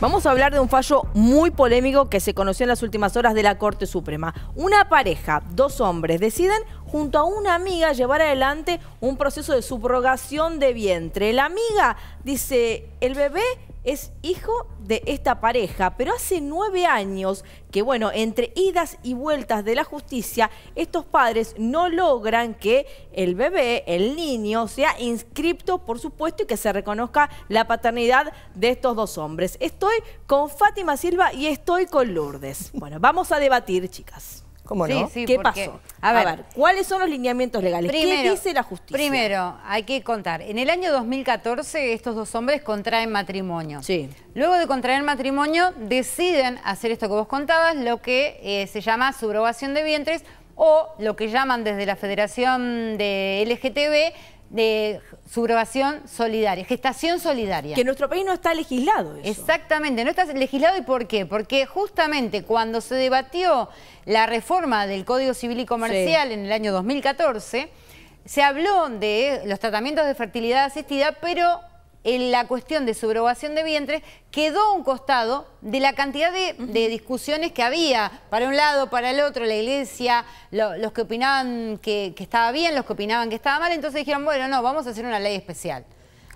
Vamos a hablar de un fallo muy polémico que se conoció en las últimas horas de la Corte Suprema. Una pareja, dos hombres, deciden junto a una amiga llevar adelante un proceso de subrogación de vientre. La amiga dice, el bebé es hijo de esta pareja, pero hace nueve años que, bueno, entre idas y vueltas de la justicia, estos padres no logran que el bebé, el niño, sea inscripto, por supuesto, y que se reconozca la paternidad de estos dos hombres. Estoy con Fátima Silva y estoy con Lourdes. Bueno, vamos a debatir, chicas. ¿Cómo no? ¿Qué pasó? A ver, ¿cuáles son los lineamientos legales? ¿Qué dice la justicia? Primero, hay que contar. En el año 2014, estos dos hombres contraen matrimonio. Sí. Luego de contraer matrimonio, deciden hacer esto que vos contabas, lo que eh, se llama subrogación de vientres o lo que llaman desde la Federación de LGTB de subrogación solidaria, gestación solidaria. Que en nuestro país no está legislado eso. Exactamente, no está legislado. ¿Y por qué? Porque justamente cuando se debatió la reforma del Código Civil y Comercial en el año 2014, se habló de los tratamientos de fertilidad asistida, pero en la cuestión de subrogación de vientre quedó un costado de la cantidad de, discusiones que había para un lado, para el otro, la iglesia, los que opinaban que, estaba bien, los que opinaban que estaba mal, entonces dijeron, bueno, no, vamos a hacer una ley especial.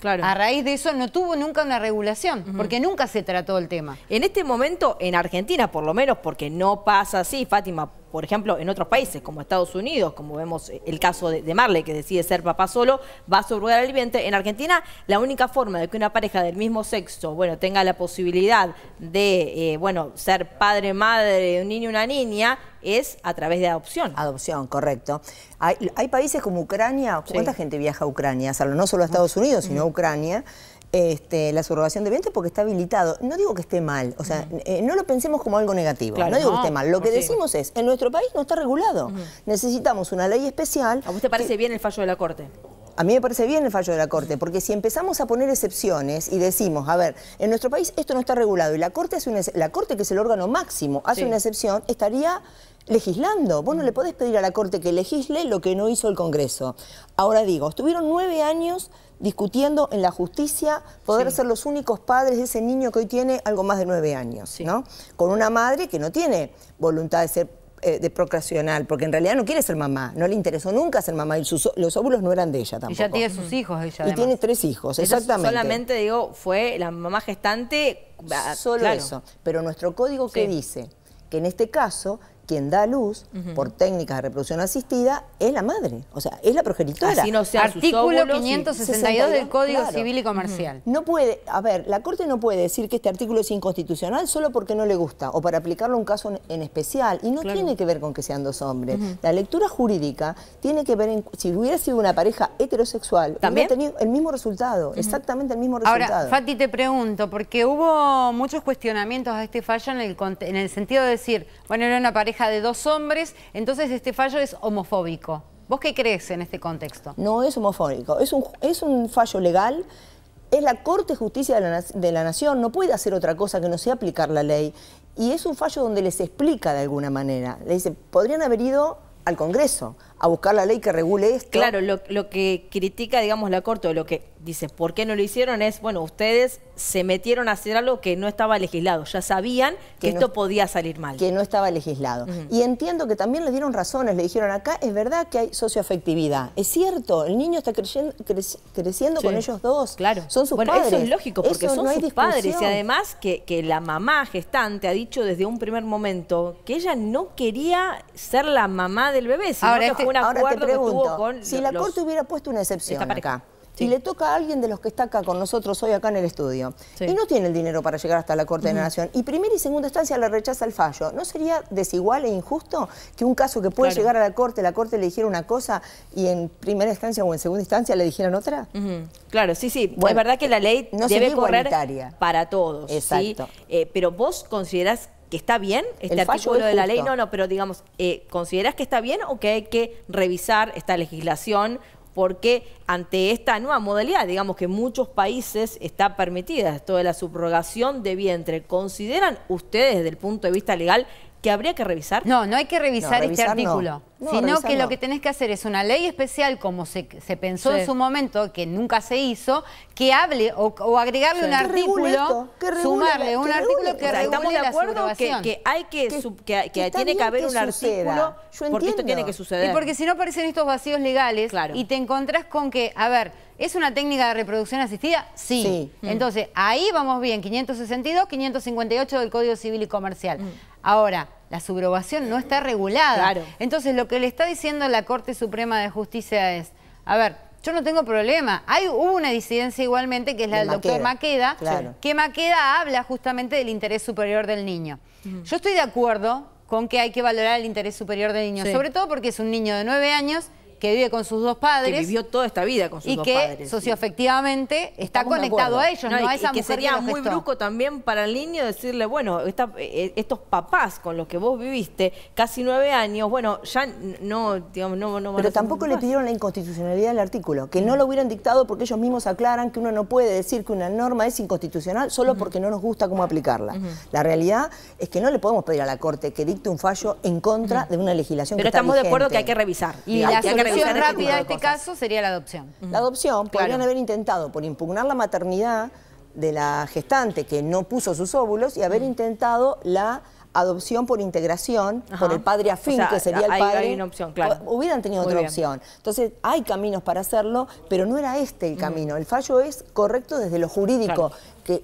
Claro. A raíz de eso no tuvo nunca una regulación, porque nunca se trató el tema. En este momento, en Argentina por lo menos, porque no pasa así, Fátima, por ejemplo, en otros países como Estados Unidos, como vemos eh, el caso de, Marley, que decide ser papá solo, va a subrogar al vientre. En Argentina, la única forma de que una pareja del mismo sexo, bueno, tenga la posibilidad de, eh, bueno, ser padre, madre de un niño y una niña, es a través de adopción. Adopción, correcto. Hay, países como Ucrania, ¿cuánta gente viaja a Ucrania? no solo a Estados Unidos, sino a Ucrania. Este, la subrogación de vientre porque está habilitado. No digo que esté mal, o sea, eh, no lo pensemos como algo negativo, no digo que esté mal. Lo que decimos es, en nuestro país no está regulado. Necesitamos una ley especial. ¿A usted parece bien el fallo de la Corte? A mí me parece bien el fallo de la Corte, porque si empezamos a poner excepciones y decimos, a ver, en nuestro país esto no está regulado y la Corte, hace una, la corte que es el órgano máximo, hace una excepción, estaría legislando. Vos no le mm. podés pedir a la Corte que legisle lo que no hizo el Congreso. Ahora digo, estuvieron nueve años discutiendo en la justicia poder ser los únicos padres de ese niño que hoy tiene algo más de nueve años, ¿no? Con una madre que no tiene voluntad de ser eh, de procreacional, porque en realidad no quiere ser mamá, no le interesó nunca ser mamá y sus, los óvulos no eran de ella tampoco. Y ya tiene sus hijos ella. Y tiene tres hijos, exactamente. solamente digo, fue la mamá gestante. Ah, Solo eso. Pero nuestro código, ¿qué dice? Que en este caso quien da luz por técnicas de reproducción asistida es la madre, o sea, es la progenitora. Así no sea Artículo 562 del Código Civil y Comercial. No puede, a ver, la Corte no puede decir que este artículo es inconstitucional solo porque no le gusta o para aplicarlo a un caso en, especial y no tiene que ver con que sean dos hombres. La lectura jurídica tiene que ver si hubiera sido una pareja heterosexual, ¿También? hubiera tenido el mismo resultado, exactamente el mismo resultado. Ahora, Fati, te pregunto, porque hubo muchos cuestionamientos a este fallo en el sentido de decir, bueno, era una pareja de dos hombres, entonces este fallo es homofóbico. ¿Vos qué crees en este contexto? No es homofóbico, es un, es un fallo legal es la Corte de Justicia de la, de la, Nación, no puede hacer otra cosa que no sea aplicar la ley. Y es un fallo donde les explica de alguna manera. Le dice, podrían haber ido al Congreso, a buscar la ley que regule esto. Claro, lo, que critica, digamos, la Corte, lo que dice, ¿por qué no lo hicieron? Es, bueno, ustedes se metieron a hacer algo que no estaba legislado, ya sabían que, esto podía salir mal. Que no estaba legislado. Y entiendo que también le dieron razones, le dijeron acá, es verdad que hay socioafectividad, es cierto, el niño está creciendo, con ellos dos, claro. son sus bueno, padres. Eso es lógico, porque son sus padres, y además que, que la mamá gestante ha dicho desde un primer momento que ella no quería ser la mamá del bebé, sino Ahora, este, ahora te pregunto, Si la Corte hubiera puesto una excepción acá, y le toca a alguien de los que está acá con nosotros hoy acá en el estudio y no tiene el dinero para llegar hasta la Corte de la Nación y primera y segunda instancia le rechaza el fallo, ¿no sería desigual e injusto que un caso que puede llegar a la Corte, la Corte le dijera una cosa y en primera instancia o en segunda instancia le dijeran otra? Claro, sí, sí, es verdad que la ley no debe correr para todos, Exacto. Eh, pero vos considerás que está bien este artículo de la ley. No, no, pero digamos, eh, ¿consideras que está bien o que hay que revisar esta legislación? Porque ante esta nueva modalidad, digamos que en muchos países está permitida esto de la subrogación de vientre, ¿consideran ustedes desde el punto de vista legal que habría que revisar? No, no hay que revisar, este artículo, sino que lo que tenés que hacer es una ley especial, como se, pensó en su momento, que nunca se hizo, que hable o, agregarle un artículo, sumarle un artículo que Estamos de acuerdo que, que, hay que, que, tiene que haber un artículo, porque esto tiene que suceder. Y porque si no aparecen estos vacíos legales claro. y te encontrás con que, a ver, ¿Es una técnica de reproducción asistida? Sí. Mm. Entonces, ahí vamos bien, 562, 558 del Código Civil y Comercial. Mm. Ahora, la subrogación no está regulada. Entonces, lo que le está diciendo la Corte Suprema de Justicia es, a ver, yo no tengo problema. Hay, hubo una disidencia igualmente, que es la del doctor Maqueda, que Maqueda habla justamente del interés superior del niño. Yo estoy de acuerdo con que hay que valorar el interés superior del niño, sobre todo porque es un niño de nueve años que vive con sus dos padres. Que vivió toda esta vida con sus dos padres. Y que socioefectivamente está conectado a ellos, no, a esa y que sería muy brusco también para el niño decirle, bueno, eh, estos papás con los que vos viviste casi nueve años, bueno, ya no, Pero tampoco le pidieron la inconstitucionalidad del artículo, que no lo hubieran dictado porque ellos mismos aclaran que uno no puede decir que una norma es inconstitucional solo porque no nos gusta cómo aplicarla. La realidad es que no le podemos pedir a la Corte que dicte un fallo en contra de una legislación Pero que estamos de acuerdo que hay que revisar. Y, rápida este caso sería la adopción. La adopción, podrían haber intentado por impugnar la maternidad de la gestante que no puso sus óvulos y haber mm. intentado la adopción por integración, por el padre afín, que sería el padre. Hay una opción, claro. Hubieran tenido otra opción. Entonces, hay caminos para hacerlo, pero no era este el camino. El fallo es correcto desde lo jurídico.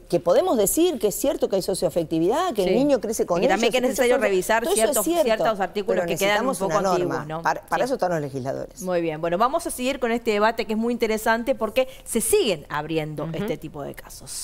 Que, podemos decir que es cierto que hay socioafectividad, que el niño crece con ellos. Y también que es necesario revisar ciertos, ciertos artículos que quedan un poco antiguos. ¿no? Para, eso están los legisladores. Muy bien. Bueno, vamos a seguir con este debate que es muy interesante porque se siguen abriendo este tipo de casos.